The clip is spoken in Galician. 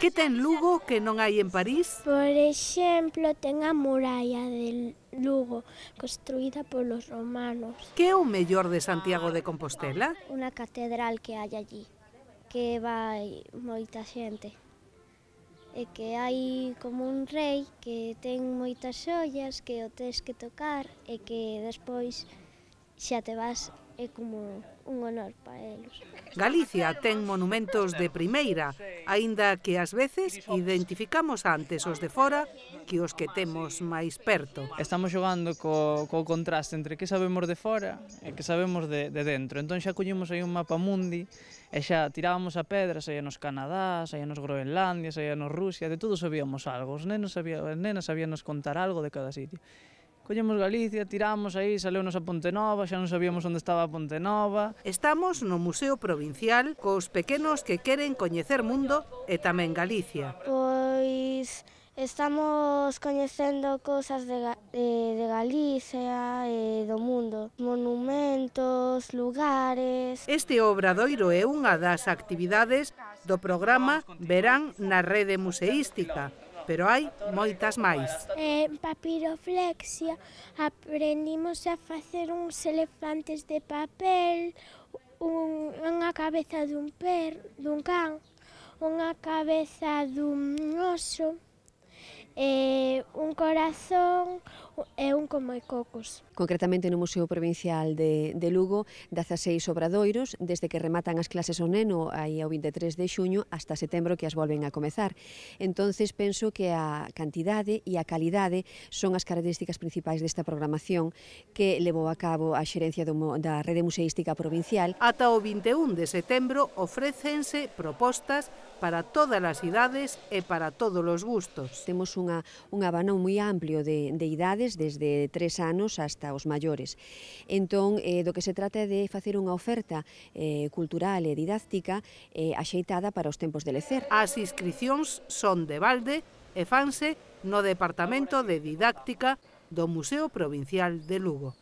Que ten Lugo que non hai en París? Por exemplo, ten a muralla de Lugo, construída polos romanos. Que é o mellor de Santiago de Compostela? Unha catedral que hai allí, que vai moita xente. E que hai como un rei que ten moitas ollas que o tes que tocar e que despois xa te vas é como un honor para eles. Galicia ten monumentos de primeira, aínda que ás veces identificamos antes os de fora que os que temos máis perto. Estamos xogando co, co contraste entre que sabemos de fora e que sabemos de, de dentro. Entón xa collemos aí un mapa mundi e xa tirábamos a pedras aí nos Canadá, aí nos Groenlandia, aí nos Rusia, de todo sabíamos algo. Os nenos sabían, as nenas sabían nos contar algo de cada sitio collemos Galicia, tiramos aí, saleunos a Ponte Nova, xa non sabíamos onde estaba a Ponte Nova. Estamos no Museo Provincial cos pequenos que queren coñecer mundo e tamén Galicia. Pois estamos coñecendo cousas de, de, eh, de Galicia e eh, do mundo, monumentos, lugares. Este obradoiro é unha das actividades do programa Verán na Rede Museística, pero hai moitas máis. En papiroflexia aprendimos a facer uns elefantes de papel, un, unha cabeza dun per, dun can, unha cabeza dun oso, eh, un corazón, e un con moicocos. Concretamente no Museo Provincial de, de Lugo, 16 obradoiros, desde que rematan as clases ao neno aí ao 23 de xuño hasta setembro que as volven a comezar. Entonces penso que a cantidade e a calidade son as características principais desta programación que levou a cabo a xerencia do, da Rede Museística Provincial. Ata o 21 de setembro ofrécense propostas para todas as idades e para todos os gustos. Temos unha, un abanón moi amplio de, de idades menores desde tres anos hasta os maiores. Entón, eh, do que se trata é de facer unha oferta eh, cultural e didáctica eh, axeitada para os tempos de lecer. As inscripcións son de balde e fanse no Departamento de Didáctica do Museo Provincial de Lugo.